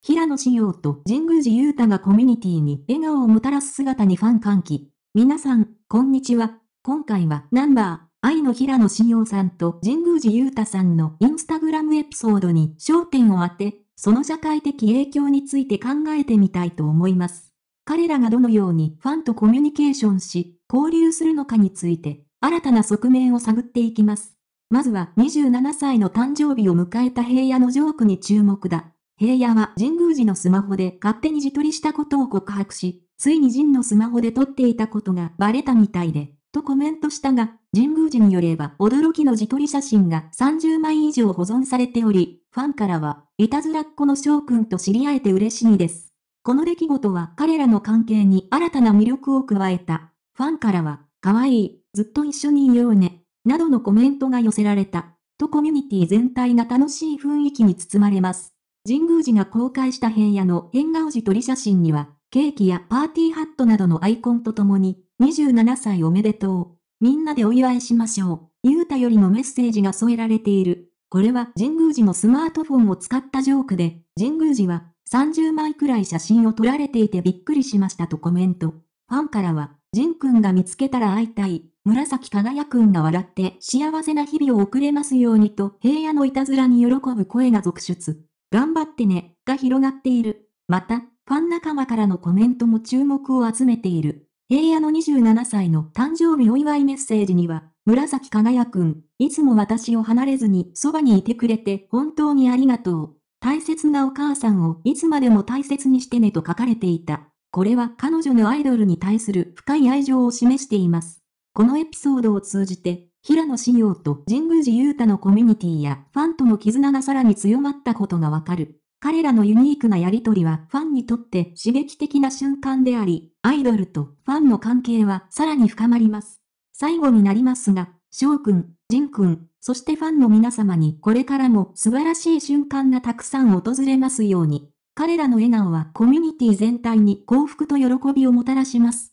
平野紫耀と神宮寺勇太がコミュニティに笑顔をもたらす姿にファン歓喜。皆さん、こんにちは。今回はナンバー、愛の平野紫耀さんと神宮寺勇太さんのインスタグラムエピソードに焦点を当て、その社会的影響について考えてみたいと思います。彼らがどのようにファンとコミュニケーションし、交流するのかについて、新たな側面を探っていきます。まずは27歳の誕生日を迎えた平野のジョークに注目だ。平野は神宮寺のスマホで勝手に自撮りしたことを告白し、ついに神のスマホで撮っていたことがバレたみたいで、とコメントしたが、神宮寺によれば驚きの自撮り写真が30枚以上保存されており、ファンからは、いたずらっ子の翔くんと知り合えて嬉しいです。この出来事は彼らの関係に新たな魅力を加えた。ファンからは、可愛い、ずっと一緒にいようね、などのコメントが寄せられた。とコミュニティ全体が楽しい雰囲気に包まれます。神宮寺が公開した平野の変顔時撮り写真には、ケーキやパーティーハットなどのアイコンとともに、27歳おめでとう。みんなでお祝いしましょう。ゆうたよりのメッセージが添えられている。これは神宮寺のスマートフォンを使ったジョークで、神宮寺は30枚くらい写真を撮られていてびっくりしましたとコメント。ファンからは、神くんが見つけたら会いたい。紫輝くんが笑って幸せな日々を送れますようにと平野のいたずらに喜ぶ声が続出。頑張ってね、が広がっている。また、ファン仲間からのコメントも注目を集めている。平野の27歳の誕生日お祝いメッセージには、紫輝くん、いつも私を離れずにそばにいてくれて本当にありがとう。大切なお母さんをいつまでも大切にしてねと書かれていた。これは彼女のアイドルに対する深い愛情を示しています。このエピソードを通じて平野紫耀と神宮寺勇太のコミュニティやファンとの絆がさらに強まったことがわかる。彼らのユニークなやりとりはファンにとって刺激的な瞬間であり、アイドルとファンの関係はさらに深まります。最後になりますが、翔くん、仁くん、そしてファンの皆様にこれからも素晴らしい瞬間がたくさん訪れますように。彼らの笑顔はコミュニティ全体に幸福と喜びをもたらします。